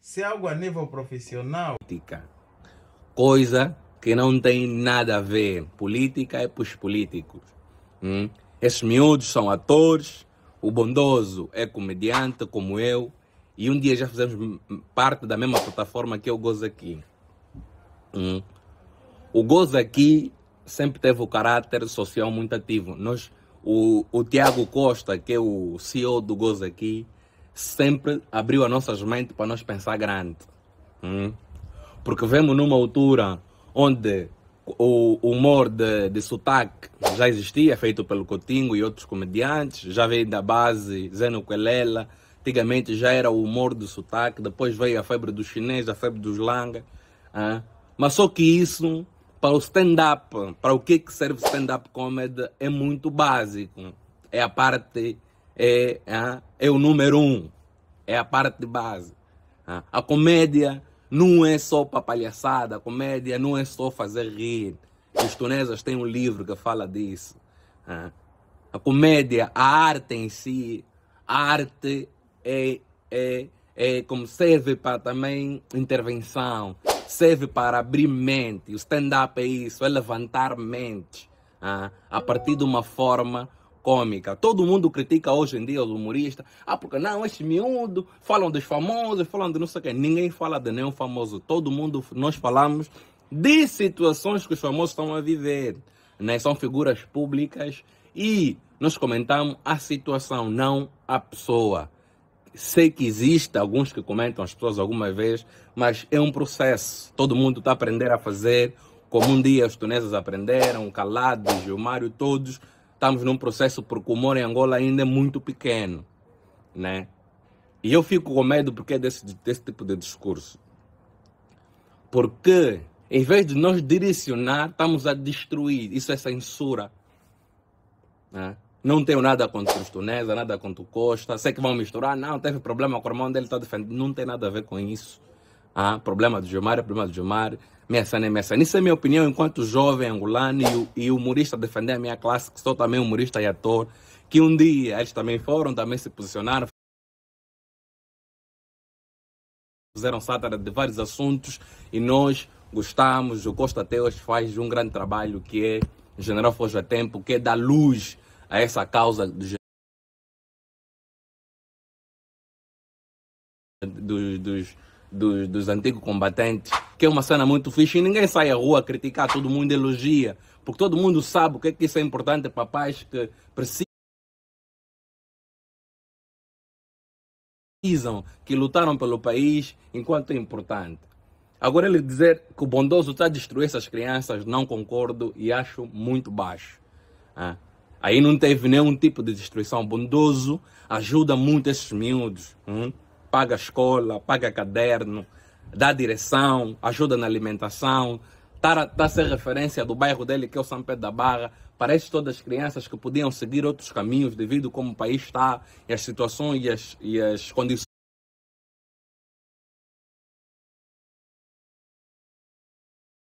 Se é algo a nível profissional. Coisa que não tem nada a ver. Política é para os políticos. Hum? Esses miúdos são atores. O bondoso é comediante, como eu. E um dia já fizemos parte da mesma plataforma que é o gozo aqui. Hum? O gozo aqui sempre teve o caráter social muito ativo. Nós, o, o Tiago Costa, que é o CEO do gozo aqui sempre abriu as nossas mentes para nós pensar grande. Hum? Porque vemos numa altura onde o humor de, de sotaque já existia, feito pelo Cotingo e outros comediantes, já veio da base Zeno Quelela, antigamente já era o humor do sotaque, depois veio a febre do chinês, a febre dos langa. Hum? Mas só que isso, para o stand-up, para o que serve stand-up comedy, é muito básico. É a parte é, é, é o número um, é a parte de base. Ah, a comédia não é só para palhaçada, a comédia não é só fazer rir. Os tunesas têm um livro que fala disso. Ah, a comédia, a arte em si, a arte é, é, é como serve para também intervenção, serve para abrir mente. O stand-up é isso, é levantar mente ah, a partir de uma forma cômica. Todo mundo critica hoje em dia os humoristas. Ah, porque não, este miúdo, falam dos famosos, falam de não sei o quê. Ninguém fala de nenhum famoso. Todo mundo, nós falamos de situações que os famosos estão a viver. Né? São figuras públicas e nós comentamos a situação, não a pessoa. Sei que existe alguns que comentam as pessoas alguma vez, mas é um processo. Todo mundo está a aprender a fazer, como um dia os tuneses aprenderam, Calado, Gilmário, todos estamos num processo porque o humor em Angola ainda é muito pequeno, né? E eu fico com medo porque é desse, desse tipo de discurso. Porque, em vez de nós direcionar, estamos a destruir. Isso é censura. Né? Não tenho nada contra o Tunesa, nada contra o Costa. Sei que vão misturar. Não, teve problema com o irmão dele, está defendendo. Não tem nada a ver com isso. Ah, problema do Gilmar é problema do Gilmar, Messana é Messana. Isso é minha opinião enquanto jovem angolano e, e humorista, defender a minha classe, que sou também humorista e ator, que um dia eles também foram, também se posicionaram, fizeram sátira de vários assuntos e nós gostamos. O Costa Teus faz um grande trabalho que é General Foge a Tempo, que é dar luz a essa causa do dos, dos dos, dos antigos combatentes, que é uma cena muito fixe e ninguém sai à rua a criticar, todo mundo elogia, porque todo mundo sabe o que é que isso é importante para pais que precisam, que lutaram pelo país enquanto é importante. Agora ele dizer que o bondoso está a destruir essas crianças, não concordo e acho muito baixo. Ah. Aí não teve nenhum tipo de destruição. O bondoso ajuda muito esses miúdos. Hum? paga a escola, paga caderno, dá direção, ajuda na alimentação, está tá a tá ser referência do bairro dele, que é o São Pedro da Barra, para todas as crianças que podiam seguir outros caminhos devido como o país está e as situações e as, e as condições.